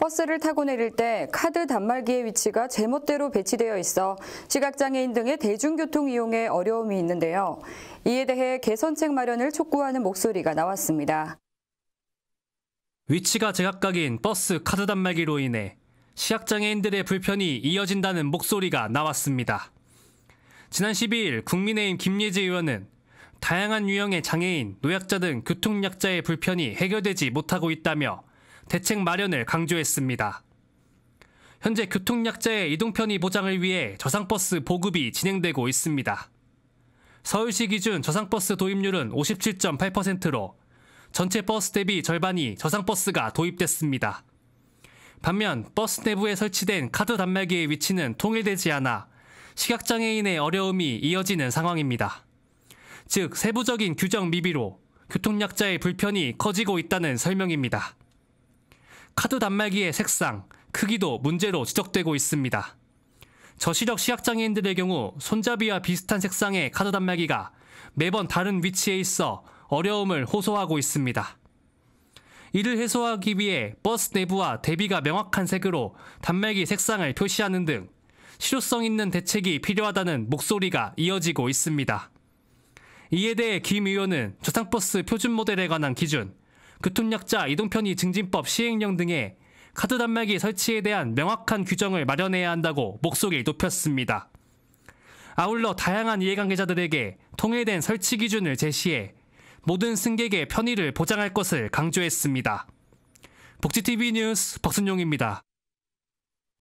버스를 타고 내릴 때 카드 단말기의 위치가 제멋대로 배치되어 있어 시각장애인 등의 대중교통 이용에 어려움이 있는데요. 이에 대해 개선책 마련을 촉구하는 목소리가 나왔습니다. 위치가 제각각인 버스 카드 단말기로 인해 시각장애인들의 불편이 이어진다는 목소리가 나왔습니다. 지난 12일 국민의힘 김예재 의원은 다양한 유형의 장애인, 노약자 등 교통약자의 불편이 해결되지 못하고 있다며 대책 마련을 강조했습니다. 현재 교통약자의 이동편의 보장을 위해 저상버스 보급이 진행되고 있습니다. 서울시 기준 저상버스 도입률은 57.8%로 전체 버스 대비 절반이 저상버스가 도입됐습니다. 반면 버스 내부에 설치된 카드 단말기의 위치는 통일되지 않아 시각장애인의 어려움이 이어지는 상황입니다. 즉, 세부적인 규정 미비로 교통약자의 불편이 커지고 있다는 설명입니다. 카드 단말기의 색상, 크기도 문제로 지적되고 있습니다. 저시력 시각장애인들의 경우 손잡이와 비슷한 색상의 카드 단말기가 매번 다른 위치에 있어 어려움을 호소하고 있습니다. 이를 해소하기 위해 버스 내부와 대비가 명확한 색으로 단말기 색상을 표시하는 등 실효성 있는 대책이 필요하다는 목소리가 이어지고 있습니다. 이에 대해 김 의원은 저상버스 표준 모델에 관한 기준, 교통약자, 이동편의 증진법 시행령 등의 카드 단말기 설치에 대한 명확한 규정을 마련해야 한다고 목소리를 높였습니다. 아울러 다양한 이해관계자들에게 통일된 설치 기준을 제시해 모든 승객의 편의를 보장할 것을 강조했습니다. 복지TV 뉴스 박순용입니다.